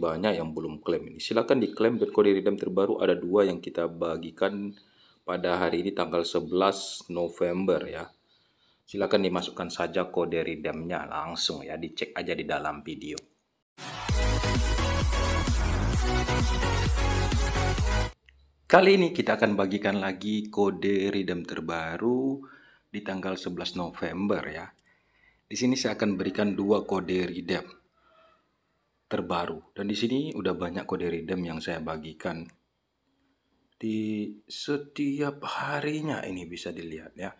banyak yang belum klaim ini. Silakan diklaim Bitcoin Redeem terbaru ada dua yang kita bagikan pada hari ini tanggal 11 November ya. Silakan dimasukkan saja kode redeemnya langsung ya, dicek aja di dalam video. Kali ini kita akan bagikan lagi kode redeem terbaru di tanggal 11 November ya. Di sini saya akan berikan dua kode redeem terbaru. Dan di sini udah banyak kode redeem yang saya bagikan. Di setiap harinya ini bisa dilihat ya.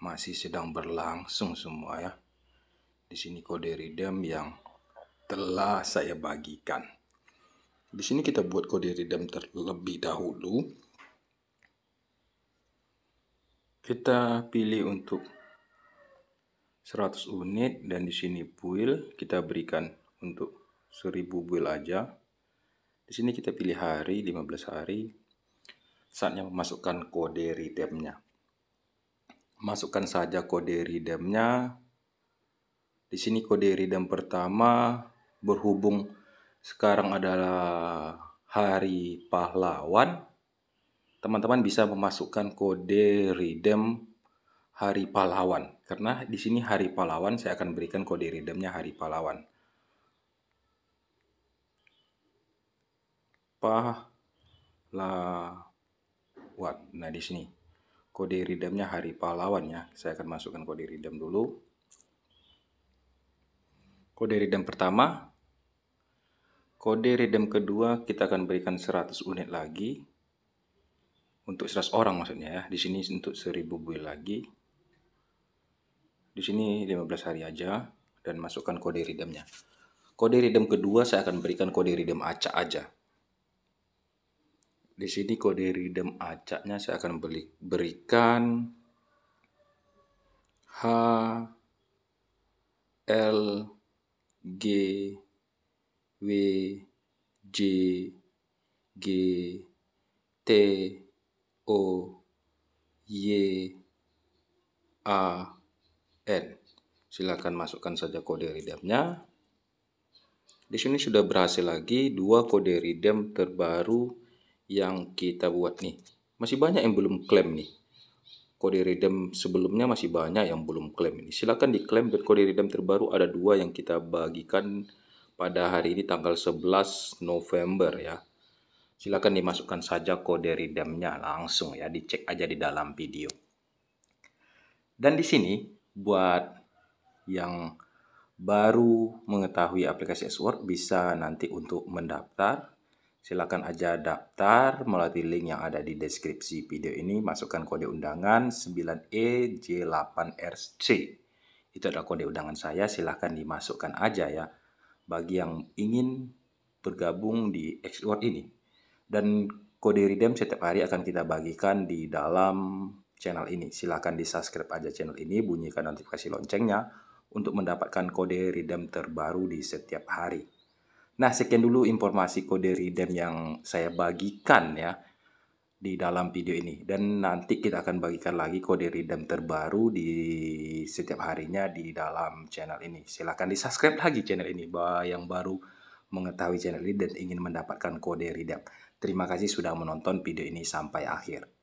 Masih sedang berlangsung semua ya. Di sini kode redeem yang telah saya bagikan. Di sini kita buat kode redeem terlebih dahulu. Kita pilih untuk 100 unit dan di sini build kita berikan untuk 1000 build aja. Di sini kita pilih hari 15 hari. Saatnya memasukkan kode redeemnya. Masukkan saja kode redeemnya. Di sini kode redeem pertama berhubung sekarang adalah hari pahlawan. Teman-teman bisa memasukkan kode redeem hari pahlawan karena di sini hari pahlawan saya akan berikan kode redeemnya hari pahlawan. apa lah Nah, di sini kode redeemnya hari pahlawan ya. Saya akan masukkan kode redeem dulu. Kode redeem pertama. Kode redeem kedua kita akan berikan 100 unit lagi. Untuk 100 orang maksudnya ya. Di sini untuk 1000 buil lagi. Di sini 15 hari aja dan masukkan kode redeemnya. Kode redeem kedua saya akan berikan kode redeem acak aja. Di sini kode ridem acaknya saya akan beli, berikan H L G W J G T O Y A N. Silakan masukkan saja kode ridemnya Di sini sudah berhasil lagi dua kode ridem terbaru yang kita buat nih. Masih banyak yang belum klaim nih. Kode redeem sebelumnya masih banyak yang belum klaim ini. Silahkan diklaim dan kode redeem terbaru ada dua yang kita bagikan pada hari ini tanggal 11 November ya. Silahkan dimasukkan saja kode redeemnya langsung ya. Dicek aja di dalam video. Dan di sini buat yang baru mengetahui aplikasi S-Word bisa nanti untuk mendaftar Silakan aja daftar melalui link yang ada di deskripsi video ini. Masukkan kode undangan 9EJ8RC. E Itu adalah kode undangan saya. Silahkan dimasukkan aja ya. Bagi yang ingin bergabung di Xword ini. Dan kode redeem setiap hari akan kita bagikan di dalam channel ini. Silahkan di-subscribe aja channel ini, bunyikan notifikasi loncengnya untuk mendapatkan kode redeem terbaru di setiap hari. Nah, sekian dulu informasi kode redeem yang saya bagikan ya di dalam video ini dan nanti kita akan bagikan lagi kode redeem terbaru di setiap harinya di dalam channel ini silahkan di subscribe lagi channel ini bahwa yang baru mengetahui channel ini dan ingin mendapatkan kode redeem terima kasih sudah menonton video ini sampai akhir